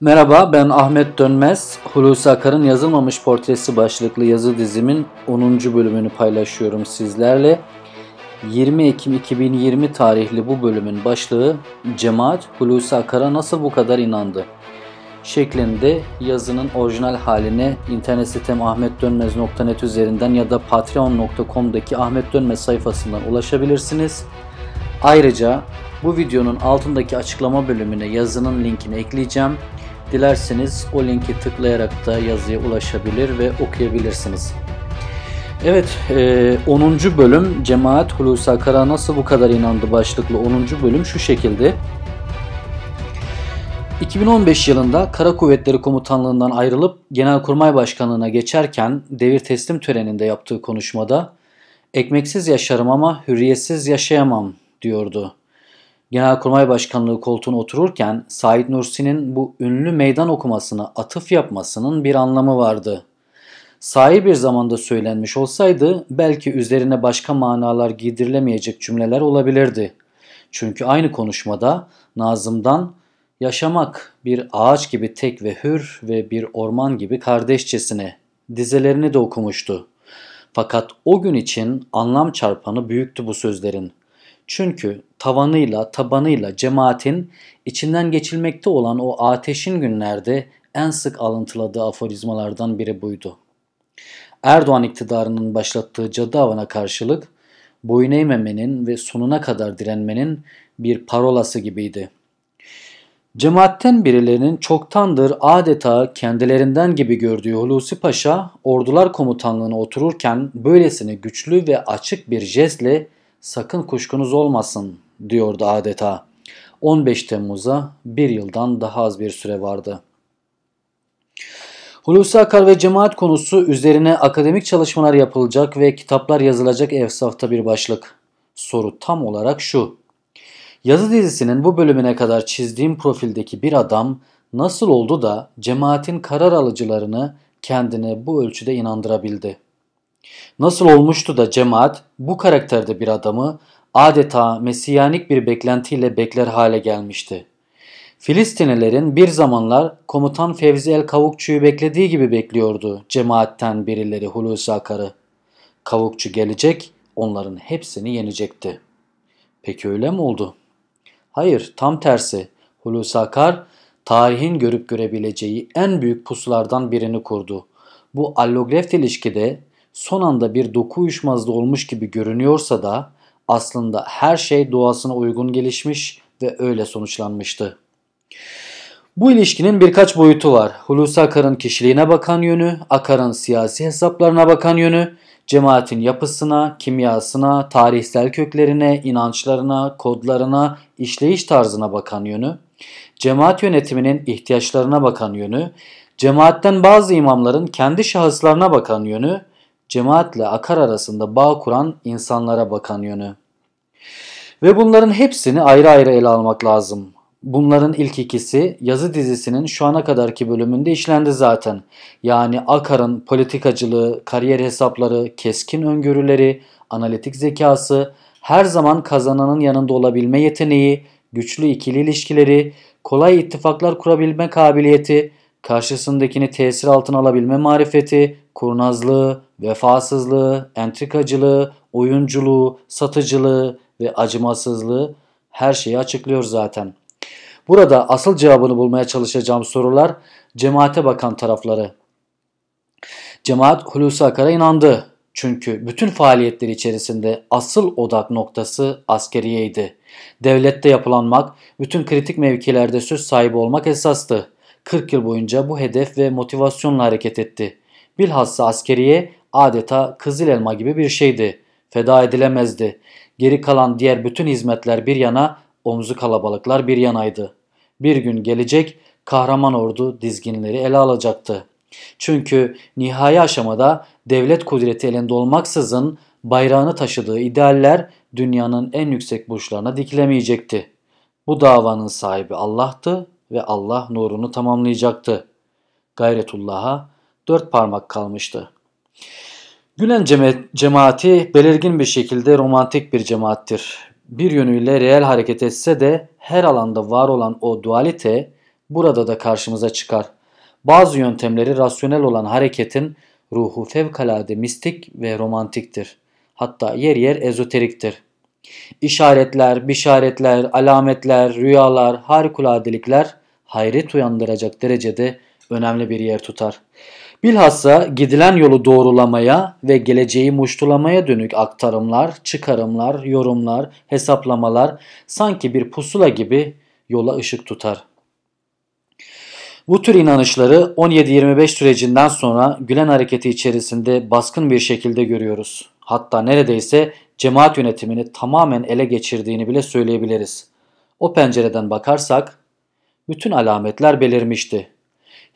Merhaba ben Ahmet Dönmez. Hulusi Akar'ın yazılmamış portresi başlıklı yazı dizimin 10. bölümünü paylaşıyorum sizlerle. 20 Ekim 2020 tarihli bu bölümün başlığı Cemaat Hulusi Akar'a nasıl bu kadar inandı? şeklinde yazının orijinal haline internet sitem ahmetdönmez.net üzerinden ya da patreon.com'daki Ahmet Dönmez sayfasından ulaşabilirsiniz. Ayrıca bu videonun altındaki açıklama bölümüne yazının linkini ekleyeceğim. Dilerseniz o linki tıklayarak da yazıya ulaşabilir ve okuyabilirsiniz. Evet, e, 10. bölüm Cemaat Hulusi Akar'a nasıl bu kadar inandı başlıklı 10. bölüm şu şekilde. 2015 yılında Kara Kuvvetleri Komutanlığından ayrılıp Genelkurmay Başkanlığına geçerken devir teslim töreninde yaptığı konuşmada ekmeksiz yaşarım ama hürriyetsiz yaşayamam diyordu. Genelkurmay Başkanlığı koltuğuna otururken Said Nursi'nin bu ünlü meydan okumasına atıf yapmasının bir anlamı vardı. Sahi bir zamanda söylenmiş olsaydı belki üzerine başka manalar giydirilemeyecek cümleler olabilirdi. Çünkü aynı konuşmada Nazım'dan yaşamak bir ağaç gibi tek ve hür ve bir orman gibi kardeşçesine dizelerini de okumuştu. Fakat o gün için anlam çarpanı büyüktü bu sözlerin. Çünkü tavanıyla, tabanıyla cemaatin içinden geçilmekte olan o ateşin günlerde en sık alıntıladığı aforizmalardan biri buydu. Erdoğan iktidarının başlattığı cadı avına karşılık boyun eğmemenin ve sonuna kadar direnmenin bir parolası gibiydi. Cemaatten birilerinin çoktandır adeta kendilerinden gibi gördüğü Hulusi Paşa ordular komutanlığına otururken böylesine güçlü ve açık bir jestle sakın kuşkunuz olmasın diyordu adeta. 15 Temmuz'a bir yıldan daha az bir süre vardı. Hulusi Akar ve cemaat konusu üzerine akademik çalışmalar yapılacak ve kitaplar yazılacak efsafta bir başlık. Soru tam olarak şu. Yazı dizisinin bu bölümüne kadar çizdiğim profildeki bir adam nasıl oldu da cemaatin karar alıcılarını kendine bu ölçüde inandırabildi? Nasıl olmuştu da cemaat bu karakterde bir adamı adeta mesiyanik bir beklentiyle bekler hale gelmişti. Filistinlilerin bir zamanlar komutan Fevzi El Kavukçu'yu beklediği gibi bekliyordu cemaatten birileri Hulusi Akar'ı. Kavukçu gelecek, onların hepsini yenecekti. Peki öyle mi oldu? Hayır, tam tersi. Hulusi Akar tarihin görüp görebileceği en büyük pusulardan birini kurdu. Bu allogreft ilişkide son anda bir doku uyuşmazlığı olmuş gibi görünüyorsa da aslında her şey doğasına uygun gelişmiş ve öyle sonuçlanmıştı. Bu ilişkinin birkaç boyutu var. Hulusi Akar'ın kişiliğine bakan yönü, Akar'ın siyasi hesaplarına bakan yönü, cemaatin yapısına, kimyasına, tarihsel köklerine, inançlarına, kodlarına, işleyiş tarzına bakan yönü, cemaat yönetiminin ihtiyaçlarına bakan yönü, cemaatten bazı imamların kendi şahıslarına bakan yönü, cemaatle akar arasında bağ kuran insanlara bakan yönü. Ve bunların hepsini ayrı ayrı ele almak lazım. Bunların ilk ikisi yazı dizisinin şu ana kadarki bölümünde işlendi zaten. Yani Akar'ın politikacılığı, kariyer hesapları, keskin öngörüleri, analitik zekası, her zaman kazananın yanında olabilme yeteneği, güçlü ikili ilişkileri, kolay ittifaklar kurabilme kabiliyeti, karşısındakini tesir altına alabilme marifeti, kurnazlığı, vefasızlığı, entrikacılığı, oyunculuğu, satıcılığı ve acımasızlığı her şeyi açıklıyor zaten. Burada asıl cevabını bulmaya çalışacağım sorular cemaate bakan tarafları. Cemaat Hulusi Akar'a inandı. Çünkü bütün faaliyetleri içerisinde asıl odak noktası askeriyeydi. Devlette yapılanmak, bütün kritik mevkilerde söz sahibi olmak esastı. 40 yıl boyunca bu hedef ve motivasyonla hareket etti. Bilhassa askeriye adeta kızıl elma gibi bir şeydi. Feda edilemezdi. Geri kalan diğer bütün hizmetler bir yana, omzu kalabalıklar bir yanaydı. Bir gün gelecek kahraman ordu dizginleri ele alacaktı. Çünkü nihai aşamada devlet kudreti elinde olmaksızın bayrağını taşıdığı idealler dünyanın en yüksek burçlarına dikilemeyecekti. Bu davanın sahibi Allah'tı ve Allah nurunu tamamlayacaktı. Gayretullah'a dört parmak kalmıştı. Gülen cemaati belirgin bir şekilde romantik bir cemaattir. Bir yönüyle reel hareket etse de her alanda var olan o dualite burada da karşımıza çıkar. Bazı yöntemleri rasyonel olan hareketin ruhu fevkalade mistik ve romantiktir. Hatta yer yer ezoteriktir. İşaretler, bişaretler, alametler, rüyalar, harikuladelikler hayret uyandıracak derecede önemli bir yer tutar. Bilhassa gidilen yolu doğrulamaya ve geleceği muştulamaya dönük aktarımlar, çıkarımlar, yorumlar, hesaplamalar sanki bir pusula gibi yola ışık tutar. Bu tür inanışları 17-25 sürecinden sonra Gülen hareketi içerisinde baskın bir şekilde görüyoruz. Hatta neredeyse cemaat yönetimini tamamen ele geçirdiğini bile söyleyebiliriz. O pencereden bakarsak bütün alametler belirmişti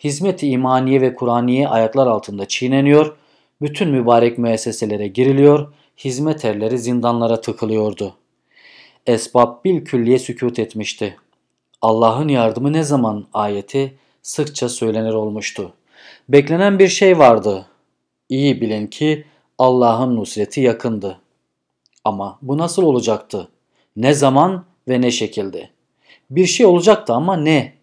hizmet-i imaniye ve Kur'aniye ayaklar altında çiğneniyor, bütün mübarek müesseselere giriliyor, hizmet erleri zindanlara tıkılıyordu. Esbab bil külliye sükut etmişti. Allah'ın yardımı ne zaman ayeti sıkça söylenir olmuştu. Beklenen bir şey vardı. İyi bilin ki Allah'ın nusreti yakındı. Ama bu nasıl olacaktı? Ne zaman ve ne şekilde? Bir şey olacaktı ama ne?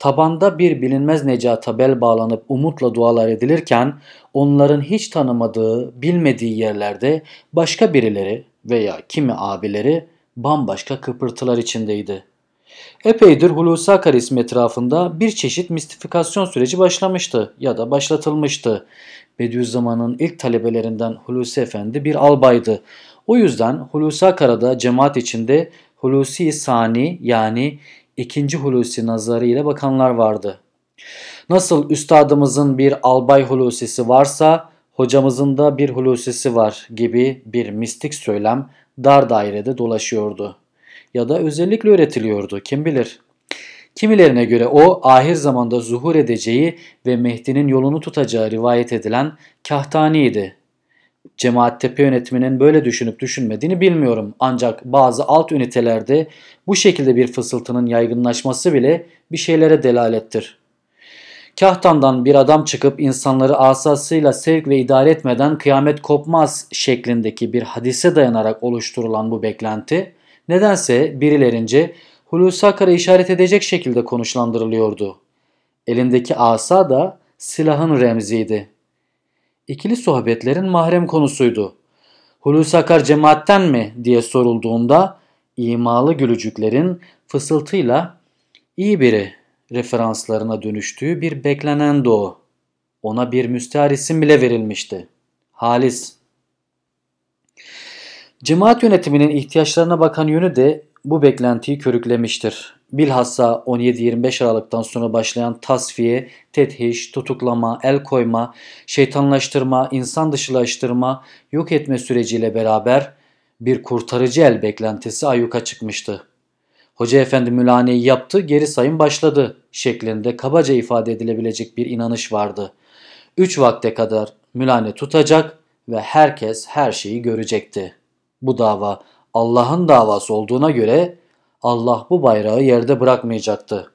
Tabanda bir bilinmez necata bel bağlanıp umutla dualar edilirken onların hiç tanımadığı, bilmediği yerlerde başka birileri veya kimi abileri bambaşka kıpırtılar içindeydi. Epeydir Hulusi Akar ismi etrafında bir çeşit mistifikasyon süreci başlamıştı ya da başlatılmıştı. Bediüzzaman'ın ilk talebelerinden Hulusi Efendi bir albaydı. O yüzden Hulusi Akar'a da cemaat içinde Hulusi Sani yani ikinci Hulusi nazarı ile bakanlar vardı. Nasıl üstadımızın bir albay hulusisi varsa hocamızın da bir hulusisi var gibi bir mistik söylem dar dairede dolaşıyordu. Ya da özellikle öğretiliyordu kim bilir. Kimilerine göre o ahir zamanda zuhur edeceği ve Mehdi'nin yolunu tutacağı rivayet edilen Kahtani'ydi. Cemaat tepe yönetiminin böyle düşünüp düşünmediğini bilmiyorum. Ancak bazı alt ünitelerde bu şekilde bir fısıltının yaygınlaşması bile bir şeylere delalettir. Kahtan'dan bir adam çıkıp insanları asasıyla sevk ve idare etmeden kıyamet kopmaz şeklindeki bir hadise dayanarak oluşturulan bu beklenti nedense birilerince Hulusi Akar'a işaret edecek şekilde konuşlandırılıyordu. Elindeki asa da silahın remziydi. İkili sohbetlerin mahrem konusuydu. Hulusi Akar cemaatten mi diye sorulduğunda imalı gülücüklerin fısıltıyla iyi biri referanslarına dönüştüğü bir beklenen doğu. Ona bir müstehar isim bile verilmişti. Halis. Cemaat yönetiminin ihtiyaçlarına bakan yönü de bu beklentiyi körüklemiştir. Bilhassa 17-25 Aralık'tan sonra başlayan tasfiye, tethiş, tutuklama, el koyma, şeytanlaştırma, insan dışılaştırma, yok etme süreciyle beraber bir kurtarıcı el beklentisi ayyuka çıkmıştı. Hoca Efendi mülaneyi yaptı, geri sayım başladı şeklinde kabaca ifade edilebilecek bir inanış vardı. Üç vakte kadar mülane tutacak ve herkes her şeyi görecekti. Bu dava Allah'ın davası olduğuna göre Allah bu bayrağı yerde bırakmayacaktı.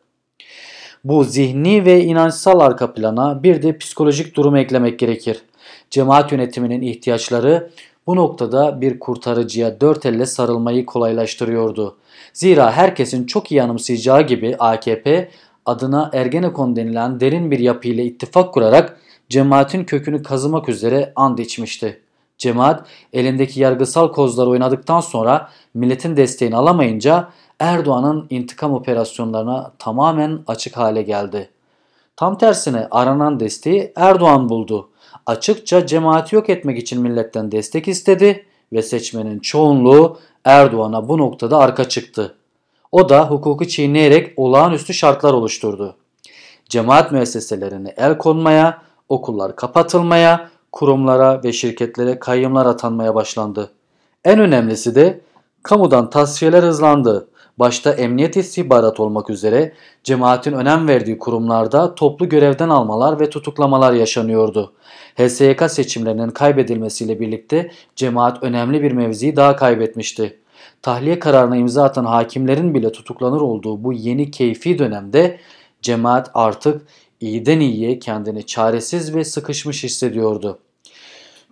Bu zihni ve inançsal arka plana bir de psikolojik durumu eklemek gerekir. Cemaat yönetiminin ihtiyaçları bu noktada bir kurtarıcıya dört elle sarılmayı kolaylaştırıyordu. Zira herkesin çok iyi anımsayacağı gibi AKP adına Ergenekon denilen derin bir yapı ile ittifak kurarak cemaatin kökünü kazımak üzere and içmişti. Cemaat elindeki yargısal kozları oynadıktan sonra milletin desteğini alamayınca Erdoğan'ın intikam operasyonlarına tamamen açık hale geldi. Tam tersine aranan desteği Erdoğan buldu. Açıkça cemaati yok etmek için milletten destek istedi ve seçmenin çoğunluğu Erdoğan'a bu noktada arka çıktı. O da hukuku çiğneyerek olağanüstü şartlar oluşturdu. Cemaat müesseselerine el konmaya, okullar kapatılmaya, kurumlara ve şirketlere kayyımlar atanmaya başlandı. En önemlisi de kamudan tasfiyeler hızlandı. Başta emniyet istihbarat olmak üzere cemaatin önem verdiği kurumlarda toplu görevden almalar ve tutuklamalar yaşanıyordu. HSYK seçimlerinin kaybedilmesiyle birlikte cemaat önemli bir mevziyi daha kaybetmişti. Tahliye kararına imza atan hakimlerin bile tutuklanır olduğu bu yeni keyfi dönemde cemaat artık iyiden iyiye kendini çaresiz ve sıkışmış hissediyordu.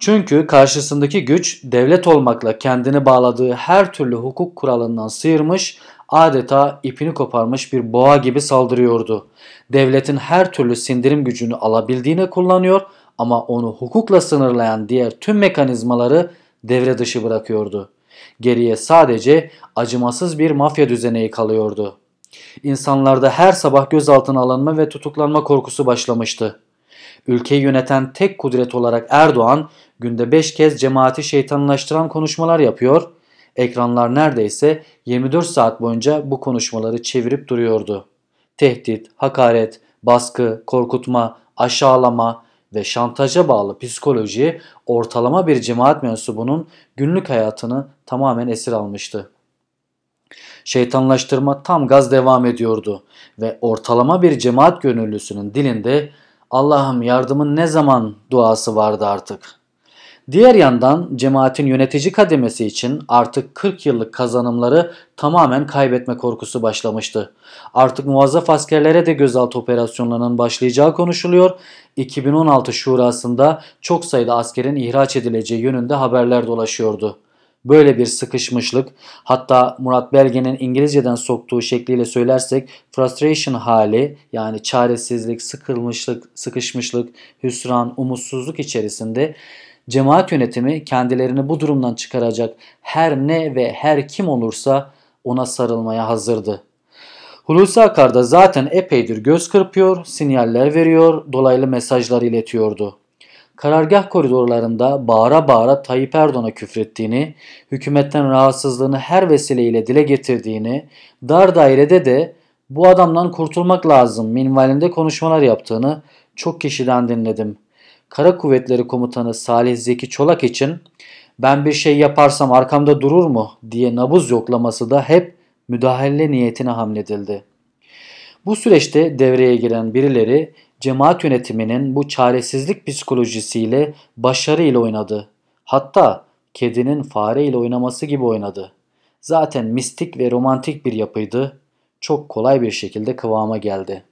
Çünkü karşısındaki güç devlet olmakla kendini bağladığı her türlü hukuk kuralından sıyırmış, adeta ipini koparmış bir boğa gibi saldırıyordu. Devletin her türlü sindirim gücünü alabildiğine kullanıyor ama onu hukukla sınırlayan diğer tüm mekanizmaları devre dışı bırakıyordu. Geriye sadece acımasız bir mafya düzeneği kalıyordu. İnsanlarda her sabah gözaltına alınma ve tutuklanma korkusu başlamıştı. Ülkeyi yöneten tek kudret olarak Erdoğan günde 5 kez cemaati şeytanlaştıran konuşmalar yapıyor. Ekranlar neredeyse 24 saat boyunca bu konuşmaları çevirip duruyordu. Tehdit, hakaret, baskı, korkutma, aşağılama ve şantaja bağlı psikoloji ortalama bir cemaat mensubunun günlük hayatını tamamen esir almıştı. Şeytanlaştırma tam gaz devam ediyordu ve ortalama bir cemaat gönüllüsünün dilinde Allah'ım yardımın ne zaman duası vardı artık. Diğer yandan cemaatin yönetici kademesi için artık 40 yıllık kazanımları tamamen kaybetme korkusu başlamıştı. Artık muvazzaf askerlere de gözaltı operasyonlarının başlayacağı konuşuluyor. 2016 şurasında çok sayıda askerin ihraç edileceği yönünde haberler dolaşıyordu. Böyle bir sıkışmışlık hatta Murat Belge'nin İngilizceden soktuğu şekliyle söylersek frustration hali yani çaresizlik, sıkılmışlık, sıkışmışlık, hüsran, umutsuzluk içerisinde cemaat yönetimi kendilerini bu durumdan çıkaracak her ne ve her kim olursa ona sarılmaya hazırdı. Hulusi Akar da zaten epeydir göz kırpıyor, sinyaller veriyor, dolaylı mesajlar iletiyordu karargah koridorlarında bağıra bağıra Tayyip Erdoğan'a küfrettiğini, hükümetten rahatsızlığını her vesileyle dile getirdiğini, dar dairede de bu adamdan kurtulmak lazım minvalinde konuşmalar yaptığını çok kişiden dinledim. Kara Kuvvetleri Komutanı Salih Zeki Çolak için ben bir şey yaparsam arkamda durur mu diye nabuz yoklaması da hep müdahale niyetine hamledildi. Bu süreçte devreye giren birileri cemaat yönetiminin bu çaresizlik psikolojisiyle başarıyla oynadı. Hatta kedinin fareyle oynaması gibi oynadı. Zaten mistik ve romantik bir yapıydı. Çok kolay bir şekilde kıvama geldi.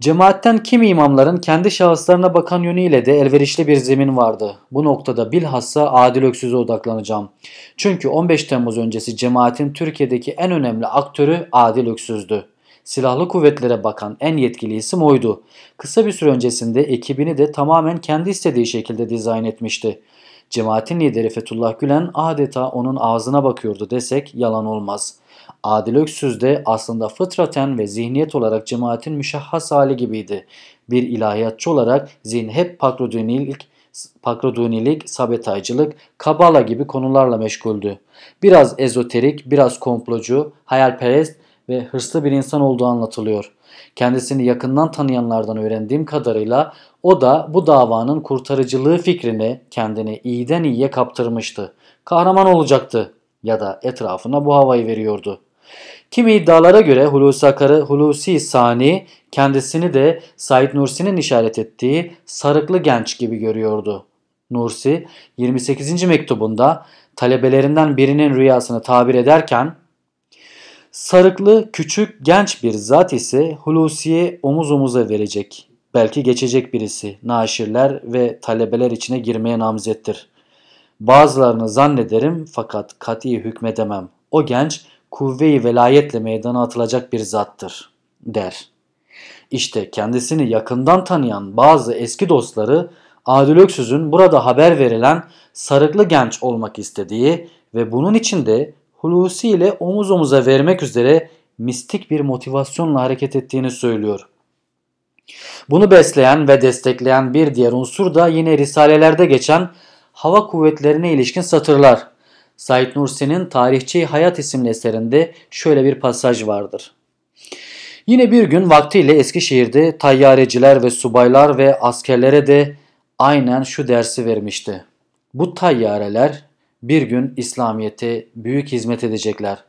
Cemaatten kimi imamların kendi şahıslarına bakan yönüyle de elverişli bir zemin vardı. Bu noktada bilhassa Adil Öksüz'e odaklanacağım. Çünkü 15 Temmuz öncesi cemaatin Türkiye'deki en önemli aktörü Adil Öksüz'dü. Silahlı kuvvetlere bakan en yetkili isim oydu. Kısa bir süre öncesinde ekibini de tamamen kendi istediği şekilde dizayn etmişti. Cemaatin lideri Fethullah Gülen adeta onun ağzına bakıyordu desek yalan olmaz. Adil Öksüz de aslında fıtraten ve zihniyet olarak cemaatin müşahhas hali gibiydi. Bir ilahiyatçı olarak zihin hep pakrodenilik, pakrodonilik, sabetaycılık, kabala gibi konularla meşguldü. Biraz ezoterik, biraz komplocu, hayalperest ve hırslı bir insan olduğu anlatılıyor. Kendisini yakından tanıyanlardan öğrendiğim kadarıyla o da bu davanın kurtarıcılığı fikrini kendine iyiden iyiye kaptırmıştı. Kahraman olacaktı ya da etrafına bu havayı veriyordu. Kimi iddialara göre Hulusi Akar'ı Hulusi Sani kendisini de Said Nursi'nin işaret ettiği sarıklı genç gibi görüyordu. Nursi 28. mektubunda talebelerinden birinin rüyasını tabir ederken Sarıklı, küçük, genç bir zat ise Hulusi'ye omuz omuza verecek. Belki geçecek birisi, naşirler ve talebeler içine girmeye namzettir. Bazılarını zannederim fakat kati hükmedemem. O genç kuvve-i velayetle meydana atılacak bir zattır, der. İşte kendisini yakından tanıyan bazı eski dostları Adil Öksüz'ün burada haber verilen sarıklı genç olmak istediği ve bunun için de Hulusi ile omuz omuza vermek üzere mistik bir motivasyonla hareket ettiğini söylüyor. Bunu besleyen ve destekleyen bir diğer unsur da yine risalelerde geçen hava kuvvetlerine ilişkin satırlar. Said Nursi'nin Tarihçi Hayat isimli eserinde şöyle bir pasaj vardır. Yine bir gün vaktiyle Eskişehir'de tayyareciler ve subaylar ve askerlere de aynen şu dersi vermişti. Bu tayyareler bir gün İslamiyet'e büyük hizmet edecekler.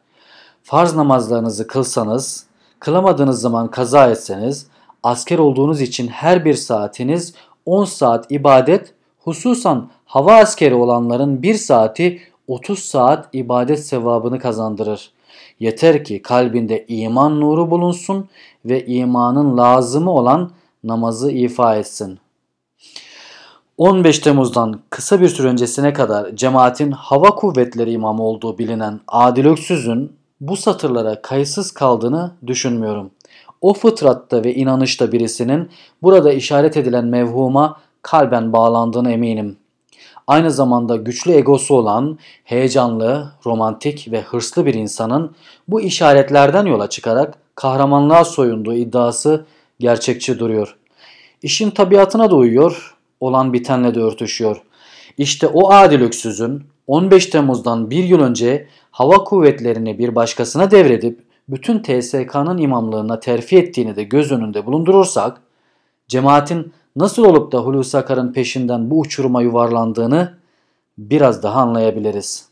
Farz namazlarınızı kılsanız, kılamadığınız zaman kaza etseniz, asker olduğunuz için her bir saatiniz 10 saat ibadet, hususan hava askeri olanların bir saati 30 saat ibadet sevabını kazandırır. Yeter ki kalbinde iman nuru bulunsun ve imanın lazımı olan namazı ifa etsin.'' 15 Temmuz'dan kısa bir süre öncesine kadar cemaatin hava kuvvetleri imamı olduğu bilinen Adil Öksüz'ün bu satırlara kayıtsız kaldığını düşünmüyorum. O fıtratta ve inanışta birisinin burada işaret edilen mevhuma kalben bağlandığını eminim. Aynı zamanda güçlü egosu olan, heyecanlı, romantik ve hırslı bir insanın bu işaretlerden yola çıkarak kahramanlığa soyunduğu iddiası gerçekçi duruyor. İşin tabiatına da uyuyor olan bitenle de örtüşüyor. İşte o adil öksüzün 15 Temmuz'dan bir yıl önce hava kuvvetlerini bir başkasına devredip bütün TSK'nın imamlığına terfi ettiğini de göz önünde bulundurursak, cemaatin nasıl olup da Hulusi Akar'ın peşinden bu uçuruma yuvarlandığını biraz daha anlayabiliriz.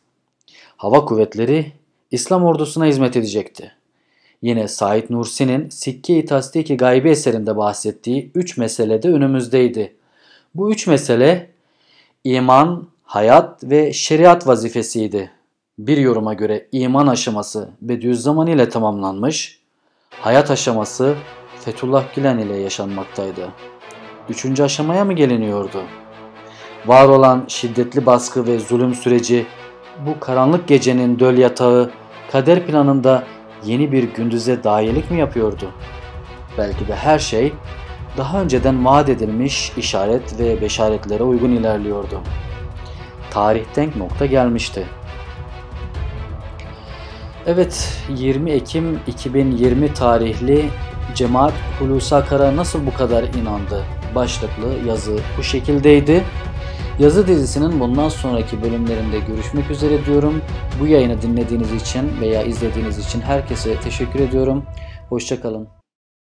Hava kuvvetleri İslam ordusuna hizmet edecekti. Yine Said Nursi'nin Sikke-i Tasdiki Gaybi eserinde bahsettiği üç de önümüzdeydi. Bu üç mesele iman, hayat ve şeriat vazifesiydi. Bir yoruma göre iman aşaması Bediüzzaman ile tamamlanmış, hayat aşaması Fethullah Gülen ile yaşanmaktaydı. Üçüncü aşamaya mı geliniyordu? Var olan şiddetli baskı ve zulüm süreci bu karanlık gecenin döl yatağı kader planında yeni bir gündüze dahilik mi yapıyordu? Belki de her şey daha önceden vaat edilmiş işaret ve beşaretlere uygun ilerliyordu. Tarihten nokta gelmişti. Evet 20 Ekim 2020 tarihli Cemaat Hulusi Akar'a nasıl bu kadar inandı başlıklı yazı bu şekildeydi. Yazı dizisinin bundan sonraki bölümlerinde görüşmek üzere diyorum. Bu yayını dinlediğiniz için veya izlediğiniz için herkese teşekkür ediyorum. Hoşçakalın.